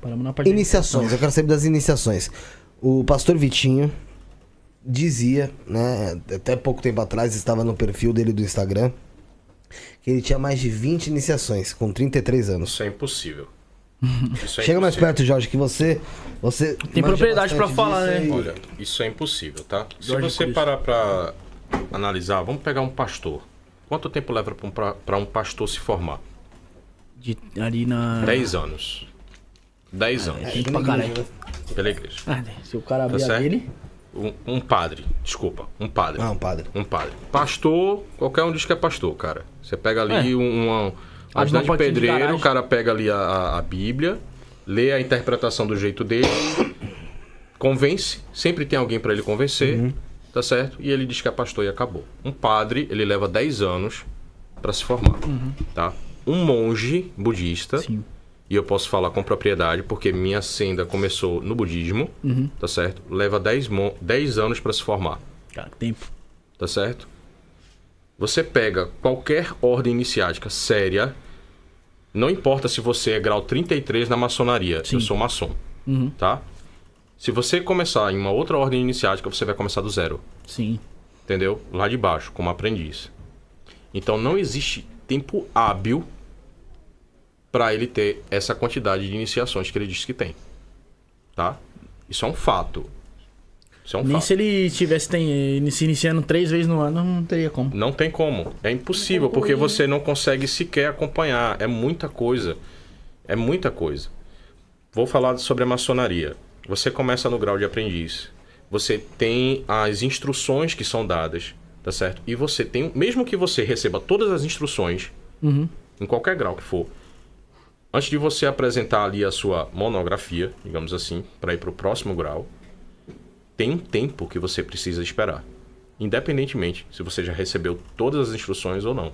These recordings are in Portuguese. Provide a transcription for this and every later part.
Paramos na parte Iniciações, de... eu quero saber das iniciações. O pastor Vitinho dizia, né, até pouco tempo atrás estava no perfil dele do Instagram, que ele tinha mais de 20 iniciações com 33 anos. Isso é impossível. Isso é Chega impossível. mais perto, Jorge, que você. você Tem propriedade para falar, né? Olha, isso é impossível, tá? Jorge Se você Cristo. parar para analisar, vamos pegar um pastor. Quanto tempo leva para um, pra um pastor se formar? De, ali na. 10 anos. 10 anos. É, pela, pra igreja. pela igreja. Ah, né? se o cara tá abrir tá dele. Um, um, padre, desculpa, um padre. Ah, um padre. Um padre. Pastor, qualquer um diz que é pastor, cara. Você pega ali é. uma, uma cidade de pedreiro, o cara pega ali a, a Bíblia, lê a interpretação do jeito dele, convence, sempre tem alguém para ele convencer, uhum. tá certo? E ele diz que é pastor e acabou. Um padre, ele leva 10 anos para se formar, uhum. tá? Um monge budista, Sim. E eu posso falar com propriedade, porque minha senda começou no budismo, uhum. tá certo? Leva 10, 10 anos para se formar. Cara, tempo. Tá certo? Você pega qualquer ordem iniciática séria, não importa se você é grau 33 na maçonaria, Sim. eu sou maçom, uhum. tá? Se você começar em uma outra ordem iniciática, você vai começar do zero. Sim. Entendeu? Lá de baixo, como aprendiz. Então não existe tempo hábil para ele ter essa quantidade de iniciações que ele diz que tem. Tá? Isso é um fato. Isso é um Nem fato. se ele tivesse tem, eh, se iniciando três vezes no ano, não teria como. Não tem como. É impossível, porque você não consegue sequer acompanhar. É muita coisa. É muita coisa. Vou falar sobre a maçonaria. Você começa no grau de aprendiz. Você tem as instruções que são dadas, tá certo? E você tem, mesmo que você receba todas as instruções, uhum. em qualquer grau que for, antes de você apresentar ali a sua monografia, digamos assim, para ir para o próximo grau, tem um tempo que você precisa esperar. Independentemente se você já recebeu todas as instruções ou não.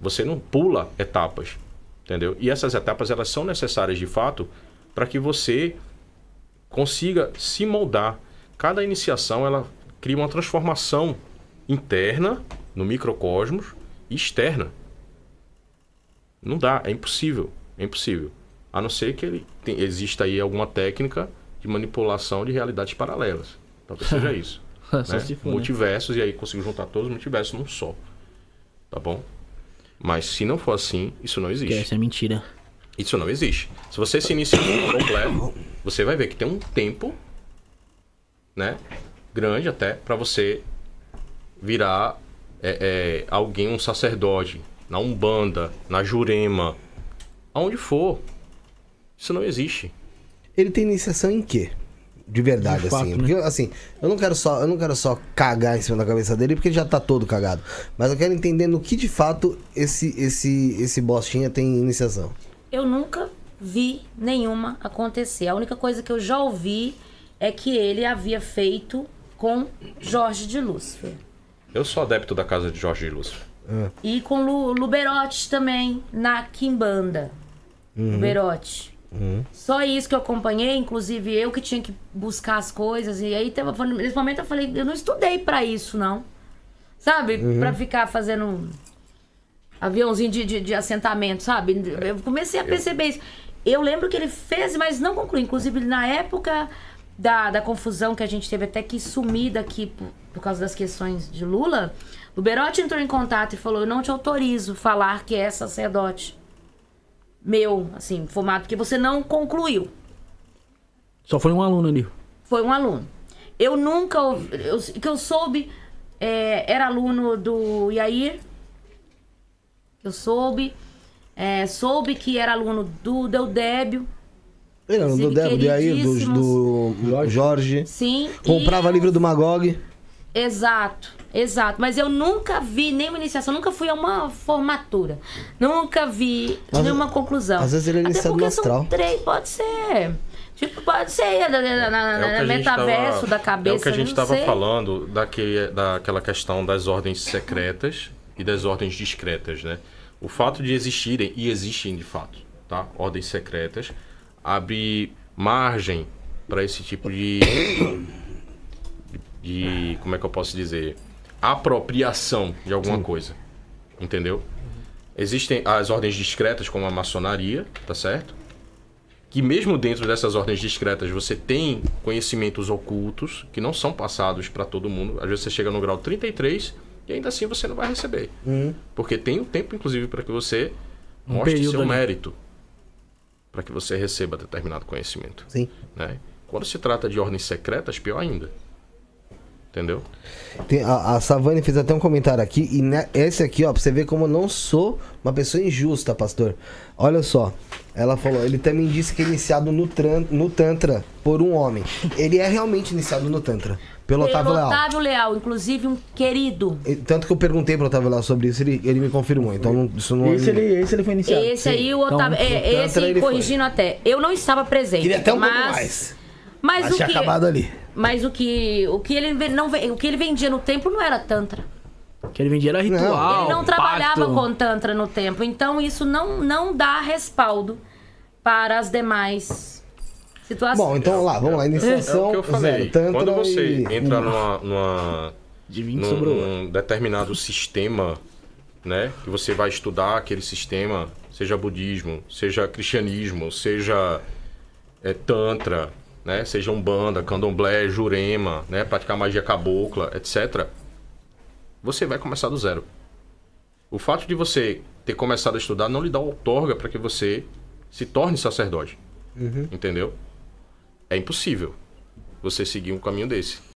Você não pula etapas, entendeu? E essas etapas elas são necessárias de fato para que você consiga se moldar. Cada iniciação ela cria uma transformação interna no microcosmos e externa. Não dá, é impossível. É impossível. A não ser que ele tem, exista aí alguma técnica de manipulação de realidades paralelas. Talvez seja isso. né? For, né? multiversos, né? e aí consigo juntar todos os multiversos num só. Tá bom? Mas se não for assim, isso não existe. Isso é mentira. Isso não existe. Se você se iniciar por completo, você vai ver que tem um tempo, né? Grande até, para você virar é, é, alguém, um sacerdote, na Umbanda, na Jurema, aonde for. Isso não existe. Ele tem iniciação em quê? De verdade, de fato, assim. Né? Porque, assim, eu não quero só, eu não quero só cagar em cima da cabeça dele, porque ele já tá todo cagado. Mas eu quero entender no que de fato esse, esse, esse bostinha tem iniciação. Eu nunca vi nenhuma acontecer. A única coisa que eu já ouvi é que ele havia feito com Jorge de Lúcifer. Eu sou adepto da casa de Jorge de Lúcifer. É. E com Lu, Luberotes também, na Quimbanda uhum. o Berote. Uhum. Só isso que eu acompanhei, inclusive eu que tinha que buscar as coisas. E aí, nesse momento, eu falei: eu não estudei para isso, não. Sabe? Uhum. Pra ficar fazendo aviãozinho de, de, de, assentamento, sabe? Eu comecei a perceber isso. Eu lembro que ele fez, mas não concluiu. Inclusive, na época da, da confusão que a gente teve até que sumir daqui por, por causa das questões de Lula, o Berotti entrou em contato e falou: Eu não te autorizo falar que é sacerdote meu, assim, formato, que você não concluiu. Só foi um aluno ali? Foi um aluno. Eu nunca. Eu, que eu soube, é, era aluno do Iair. Eu soube. É, soube que era aluno do Deudébio. era aluno do Débio, do Iair, do, do Jorge. Sim. Comprava e... livro do Magog. Exato, exato. Mas eu nunca vi nenhuma iniciação, nunca fui a uma formatura. Nunca vi Mas, nenhuma conclusão. Às vezes ele é iniciado no astral. Três, pode ser. Tipo, pode ser é, na, na, na é metaverso tava, da cabeça. É o que a gente estava é falando daquele, daquela questão das ordens secretas e das ordens discretas, né? O fato de existirem, e existem de fato, tá? Ordens secretas, abre margem para esse tipo de de. Como é que eu posso dizer? Apropriação de alguma Sim. coisa. Entendeu? Existem as ordens discretas, como a maçonaria, tá certo? Que mesmo dentro dessas ordens discretas você tem conhecimentos ocultos que não são passados para todo mundo. Às vezes você chega no grau 33 e ainda assim você não vai receber. Hum. Porque tem o um tempo, inclusive, para que você um mostre seu ali. mérito. Para que você receba determinado conhecimento. Sim. Né? Quando se trata de ordens secretas, pior ainda. Entendeu? Tem, a, a Savane fez até um comentário aqui, e esse aqui, ó, pra você ver como eu não sou uma pessoa injusta, pastor. Olha só, ela falou, ele também disse que é iniciado no, tran, no Tantra por um homem. Ele é realmente iniciado no Tantra. Pelo Otávio Leal. Otávio Leal, inclusive um querido. E, tanto que eu perguntei pro Otávio Leal sobre isso, ele, ele me confirmou. Então não, isso não. É esse ele, esse ele foi iniciado. Esse Sim. aí, o Otávio. Então, é, tantra, esse, corrigindo foi. até. Eu não estava presente. Queria até um mas... pouco mais. Mas, mas o que, acabado ali. Mas o que, o, que ele não, o que ele vendia no templo não era tantra. O que ele vendia era ritual. Não. Ele não trabalhava com tantra no templo. Então isso não, não dá respaldo para as demais situações. Bom, então lá, vamos lá. Iniciação, é, é zero, tantra Quando você e... entra numa... numa num, determinado sistema, né? Que você vai estudar aquele sistema, seja budismo, seja cristianismo, seja é, tantra, né? Seja umbanda, candomblé, jurema, né? Praticar magia cabocla, etc. Você vai começar do zero. O fato de você ter começado a estudar não lhe dá outorga para que você se torne sacerdote. Uhum. Entendeu? É impossível você seguir um caminho desse.